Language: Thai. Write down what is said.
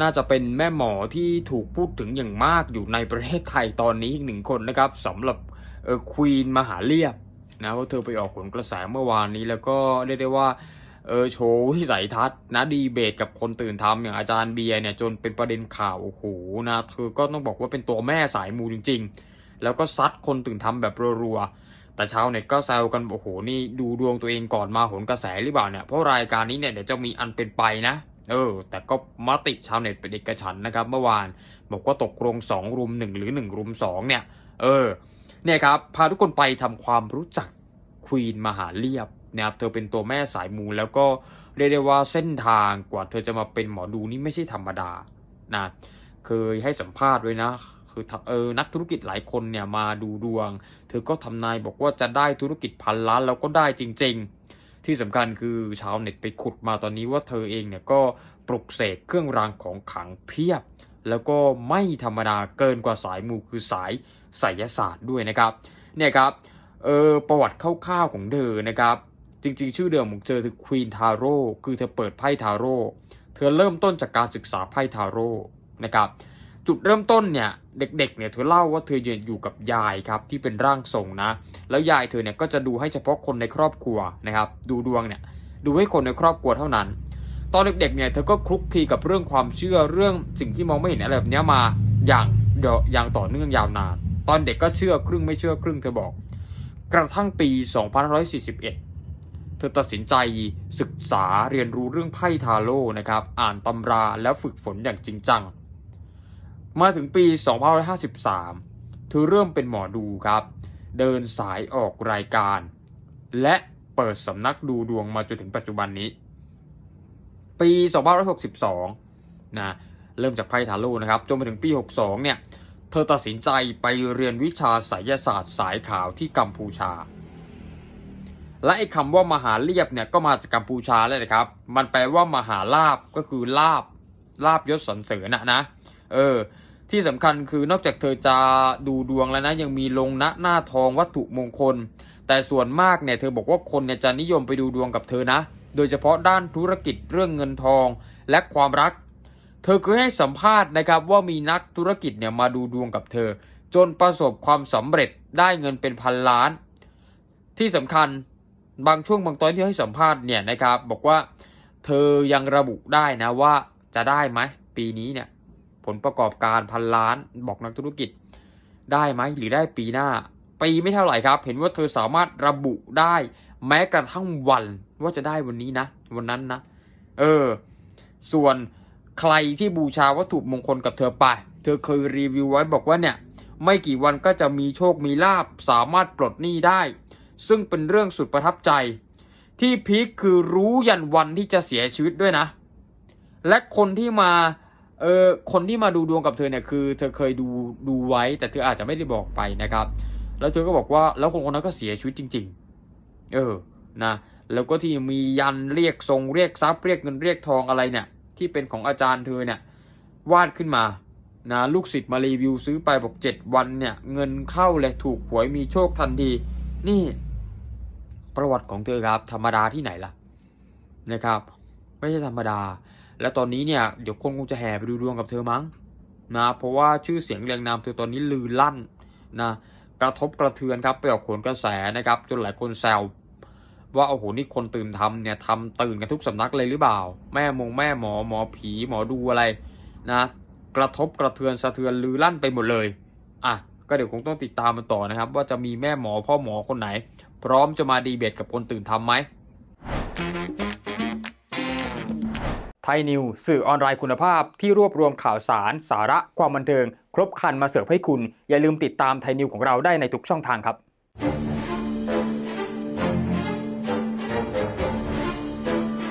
น่าจะเป็นแม่หมอที่ถูกพูดถึงอย่างมากอยู่ในประเทศไทยตอนนี้อีกหนึ่งคนนะครับสำหรับควีนมหาเลียบนะเพราะเธอไปออกผลกระแสเมื่อวานนี้แล้วก็เรียกได้ว่า โชว์ที่ใสทัศนะดีเบตกับคนตื่นทำอย่างอาจารย์เบียร์เนี่ยจนเป็นประเด็นข่าวโอ้โหนะเธอก็ต้องบอกว่าเป็นตัวแม่สายมูจริงๆ แล้วก็ซัดคนตื่นทำแบบรัวๆแต่ชาวเน็ตก็แซวกันโอ้โหนี่ดูดวงตัวเองก่อนมาหนกระแสหรือเปล่าเนี่ยเพราะรายการนี้เนี่ยเดี๋ยวจะมีอันเป็นไปนะเออแต่ก็มติชาวเน็ตเป็นเอกฉันนะครับเมื่อวานบอกว่าตกรง 2 รุม 1 หรือ 1 รุม2เนี่ย เออ เนี่ยครับ พาทุกคนไปทำความรู้จักควีนมหาเลียบนะครับเธอเป็นตัวแม่สายมูแล้วก็เรียกได้ว่าเส้นทางกว่าเธอจะมาเป็นหมอดูนี่ไม่ใช่ธรรมดานะเคยให้สัมภาษณ์ไว้นะคือเออนักธุรกิจหลายคนเนี่ยมาดูดวง เธอก็ทำนายบอกว่าจะได้ธุรกิจพันล้านแล้วก็ได้จริงๆที่สำคัญคือชาวเน็ตไปขุดมาตอนนี้ว่าเธอเองเนี่ยก็ปลุกเสกเครื่องรางของขังเพียบ แล้วก็ไม่ธรรมดาเกินกว่าสายมูคือสายไสยศาสตร์ด้วยนะครับเนี่ยครับเออประวัติคร่าวๆของเธอนะครับจริงๆ ชื่อเดิมของเธอคือควีนทาโร่คือเธอเปิดไพ่ทาโร่เธอเริ่มต้นจากการศึกษาไพ่ทาโร่นะครับจุดเริ่มต้นเนี่ยเด็กๆเนี่ยเธอเล่าว่าเธออยู่กับยายครับที่เป็นร่างทรงนะแล้วยายเธอเนี่ยก็จะดูให้เฉพาะคนในครอบครัวนะครับดูดวงเนี่ยดูให้คนในครอบครัวเท่านั้น ตอนเด็กๆเนี่ยเธอก็คลุกคลีกับเรื่องความเชื่อเรื่องสิ่งที่มองไม่เห็นอะไรแบบนี้มาอย่างอย่างต่อเนื่องยาวนาน ตอนเด็กก็เชื่อครึ่งไม่เชื่อครึ่งเธอบอก กระทั่งปี2541เธอตัดสินใจศึกษาเรียนรู้เรื่องไพ่ทาโร่นะครับอ่านตำราแล้วฝึกฝนอย่างจริงจังมาถึงปี 2553 เธอเริ่มเป็นหมอดูครับ เดินสายออกรายการ และเปิดสำนักดูดวงมาจนถึงปัจจุบันนี้ ปี2562 นะ เริ่มจากไพ่ทาโร่นะครับ จนมาถึงปี 62 เนี่ย เธอตัดสินใจไปเรียนวิชาไสยศาสตร์สายขาวที่กัมพูชา และไอ้คำว่ามหาเลียบเนี่ยก็มาจากกัมพูชาเลยนะครับ มันแปลว่ามหาลาบก็คือลาบลาบยศสรรเสริญนะนะ เออที่สำคัญคือนอกจากเธอจะดูดวงแล้วนะยังมีลงณหน้าทองวัตถุมงคล แต่ส่วนมากเนี่ยเธอบอกว่าคนเนี่ยจะนิยมไปดูดวงกับเธอนะ โดยเฉพาะด้านธุรกิจเรื่องเงินทองและความรัก เธอเคยให้สัมภาษณ์นะครับว่ามีนักธุรกิจเนี่ยมาดูดวงกับเธอ จนประสบความสำเร็จได้เงินเป็นพันล้าน ที่สำคัญบางช่วงบางตอนที่ให้สัมภาษณ์เนี่ยนะครับ บอกว่าเธอยังระบุได้นะว่าจะได้ไหมปีนี้เนี่ยผลประกอบการพันล้านบอกนักธุรกิจ ได้ไหมหรือได้ปีหน้า ปีไม่เท่าไหร่ครับ เห็นว่าเธอสามารถระบุได้ แม้กระทั่งวันว่าจะได้วันนี้นะ วันนั้นนะ เออ ส่วนใครที่บูชาวัตถุมงคลกับเธอไป เธอเคยรีวิวไว้บอกว่าเนี่ย ไม่กี่วันก็จะมีโชคมีลาบสามารถปลดหนี้ได้ ซึ่งเป็นเรื่องสุดประทับใจ ที่พีคคือรู้ยันวันที่จะเสียชีวิตด้วยนะ และคนที่มาเออคนที่มาดูดวงกับเธอเนี่ยคือเธอเคยดูดูไว้แต่เธออาจจะไม่ได้บอกไปนะครับ แล้วเธอก็บอกว่าแล้วคนคนนั้นก็เสียชีวิตจริง ๆ เออนะแล้วก็ที่มียันเรียกทรงเรียกทรัพย์เรียกเงินเรียกทองอะไรเนี่ยที่เป็นของอาจารย์เธอเนี่ยวาดขึ้นมานะลูกศิษย์มารีวิวซื้อไปบอกเจ็ดวันเนี่ย เงินเข้าเลยถูกหวยมีโชคทันที นี่ประวัติของเธอครับธรรมดาที่ไหนล่ะนะครับ ไม่ใช่ธรรมดาและตอนนี้เนี่ยเดี๋ยวคนคงจะแห่ไปดูดวงกับเธอมั้งนะเพราะว่าชื่อเสียงเรียงนามเธอตอนนี้ลือลั่นนะกระทบกระเทือนครับไปออกขนกระแสนะครับจนหลายคนแซวว่าโอ้โหนี่คนตื่นทำเนี่ยทำตื่นกันทุกสำนักเลยหรือเปล่าแม่มงแม่หมอหมอผีหมอดูอะไรนะกระทบกระเทือนสะเทือนลือลั่นไปหมดเลยอ่ะก็เดี๋ยวคงต้องติดตามมันต่อนะครับ ว่าจะมีแม่หมอพ่อหมอคนไหน พร้อมจะมาดีเบตกับคนตื่นทำไหมทยนิว สื่อออนไลน์คุณภาพที่รวบรวมข่าวสาร สาระความบันเทิง ครบครันมาเสิร์ฟให้คุณ อย่าลืมติดตามไทยนิวของเราได้ในทุกช่องทางครับ